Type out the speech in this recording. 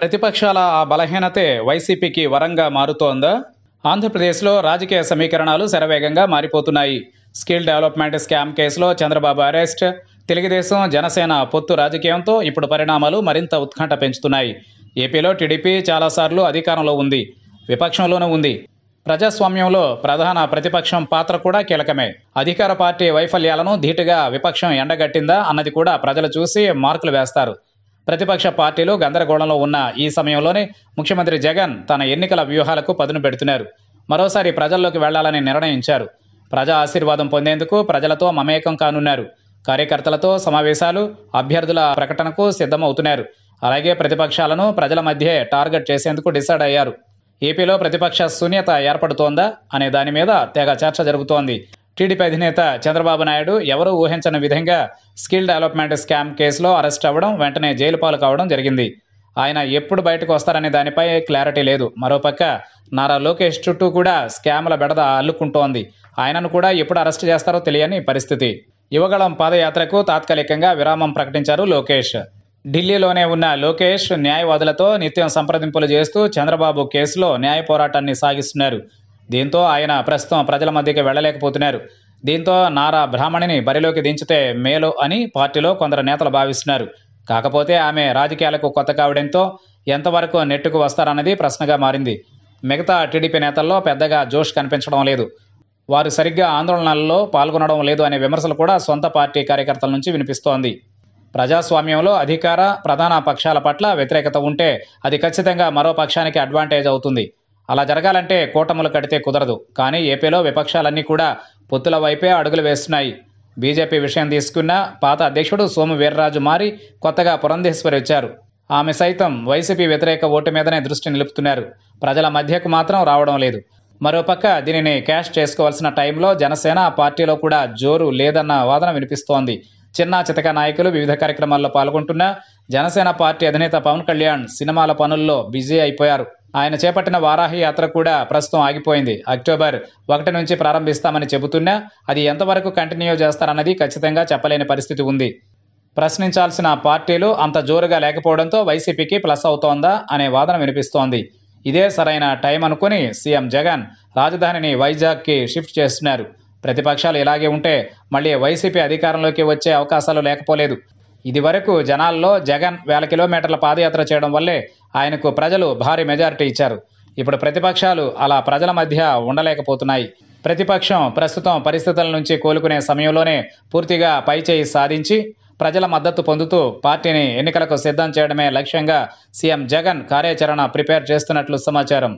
ప్రతిపక్షాల ఆ బలహీనతే వైసీపీకి వరంగా మారుతోందా ఆంధ్రప్రదేశ్లో రాజకీయ సమీకరణాలు శరవేగంగా మారిపోతున్నాయి స్కిల్ డెవలప్మెంట్ స్కామ్ కేసులో చంద్రబాబు అరెస్ట్ తెలుగుదేశం జనసేన పొత్తు రాజకీయంతో ఇప్పుడు పరిణామాలు మరింత ఉత్కంఠ పెంచుతున్నాయి ఏపీలో టీడీపీ చాలాసార్లు అధికారంలో ఉంది విపక్షంలోనూ ఉంది ప్రజాస్వామ్యంలో ప్రధాన ప్రతిపక్షం పాత్ర కూడా కీలకమే అధికార పార్టీ వైఫల్యాలను ధీటుగా విపక్షం ఎండగట్టిందా అన్నది కూడా ప్రజలు చూసి మార్కులు వేస్తారు ప్రతిపక్ష పార్టీలు గందరగోళంలో ఉన్న ఈ సమయంలోనే ముఖ్యమంత్రి జగన్ తన ఎన్నికల వ్యూహాలకు పదును పెడుతున్నారు మరోసారి ప్రజల్లోకి వెళ్లాలని నిర్ణయించారు ప్రజా ఆశీర్వాదం పొందేందుకు ప్రజలతో మమేకం కానున్నారు కార్యకర్తలతో సమావేశాలు అభ్యర్థుల ప్రకటనకు సిద్ధమవుతున్నారు అలాగే ప్రతిపక్షాలను ప్రజల మధ్యే టార్గెట్ చేసేందుకు డిసైడ్ అయ్యారు ఏపీలో ప్రతిపక్ష శూన్యత ఏర్పడుతోందా అనే దాని మీద తెగ చర్చ జరుగుతోంది టీడీపీ అధినేత చంద్రబాబు నాయుడు ఎవరూ ఊహించని విధంగా స్కిల్ డెవలప్మెంట్ స్కామ్ కేసులో అరెస్ట్ అవ్వడం వెంటనే జైలు పాలు కావడం జరిగింది ఆయన ఎప్పుడు బయటకు వస్తారనే దానిపై క్లారిటీ లేదు మరోపక్క నారా లోకేష్ చుట్టూ కూడా స్కామ్ల బెడద అల్లుకుంటోంది ఆయనను కూడా ఎప్పుడు అరెస్ట్ చేస్తారో తెలియని పరిస్థితి యువగళం పాదయాత్రకు తాత్కాలికంగా విరామం ప్రకటించారు లోకేష్ ఢిల్లీలోనే ఉన్న లోకేష్ న్యాయవాదులతో నిత్యం సంప్రదింపులు చేస్తూ చంద్రబాబు కేసులో న్యాయ పోరాటాన్ని సాగిస్తున్నారు దీంతో ఆయన ప్రస్తుతం ప్రజల మధ్యకి వెళ్ళలేకపోతున్నారు దీంతో నారా బ్రాహ్మణిని బరిలోకి దించితే మేలు అని పార్టీలో కొందరు నేతలు భావిస్తున్నారు కాకపోతే ఆమె రాజకీయాలకు కొత్త కావడంతో ఎంతవరకు నెట్టుకు వస్తారన్నది ప్రశ్నగా మారింది మిగతా టీడీపీ నేతల్లో పెద్దగా జోష్ కనిపించడం లేదు వారు సరిగ్గా ఆందోళనల్లో పాల్గొనడం లేదు అనే విమర్శలు కూడా సొంత పార్టీ కార్యకర్తల నుంచి వినిపిస్తోంది ప్రజాస్వామ్యంలో అధికార ప్రధాన పక్షాల పట్ల వ్యతిరేకత ఉంటే అది ఖచ్చితంగా మరో పక్షానికి అడ్వాంటేజ్ అవుతుంది అలా జరగాలంటే కూటములు కడితే కుదరదు కానీ ఏపీలో విపక్షాలన్నీ కూడా పొత్తుల వైపే అడుగులు వేస్తున్నాయి బీజేపీ విషయం తీసుకున్న పాత అధ్యక్షుడు సోము వీర్రాజు మారి కొత్తగా పురంధేశ్వరి వచ్చారు ఆమె సైతం వైసీపీ వ్యతిరేక ఓటు మీదనే దృష్టి నిలుపుతున్నారు ప్రజల మధ్యకు మాత్రం రావడం లేదు మరోపక్క దీనిని క్యాష్ చేసుకోవాల్సిన టైంలో జనసేన ఆ పార్టీలో కూడా జోరు లేదన్న వాదన వినిపిస్తోంది చిన్న చితక నాయకులు వివిధ కార్యక్రమాల్లో పాల్గొంటున్న జనసేన పార్టీ అధినేత పవన్ కళ్యాణ్ సినిమాల పనుల్లో బిజీ అయిపోయారు ఆయన చేపట్టిన వారాహి యాత్ర కూడా ప్రస్తుతం ఆగిపోయింది అక్టోబర్ ఒకటి నుంచి ప్రారంభిస్తామని చెబుతున్నా అది ఎంతవరకు కంటిన్యూ చేస్తారన్నది ఖచ్చితంగా చెప్పలేని పరిస్థితి ఉంది ప్రశ్నించాల్సిన పార్టీలు అంత జోరుగా లేకపోవడంతో వైసీపీకి ప్లస్ అవుతోందా అనే వాదన వినిపిస్తోంది ఇదే సరైన టైం అనుకుని సీఎం జగన్ రాజధానిని వైజాగ్కి షిఫ్ట్ చేస్తున్నారు ప్రతిపక్షాలు ఇలాగే ఉంటే మళ్ళీ వైసీపీ అధికారంలోకి వచ్చే అవకాశాలు లేకపోలేదు ఇది వరకు జనాల్లో జగన్ వేల కిలోమీటర్ల పాదయాత్ర చేయడం వల్లే ఆయనకు ప్రజలు భారీ మెజారిటీ ఇచ్చారు ఇప్పుడు ప్రతిపక్షాలు అలా ప్రజల మధ్య ఉండలేకపోతున్నాయి ప్రతిపక్షం ప్రస్తుతం పరిస్థితుల నుంచి కోలుకునే సమయంలోనే పూర్తిగా పైచేయి సాధించి ప్రజల మద్దతు పొందుతూ పార్టీని ఎన్నికలకు సిద్ధం చేయడమే లక్ష్యంగా సీఎం జగన్ కార్యాచరణ ప్రిపేర్ చేస్తున్నట్లు సమాచారం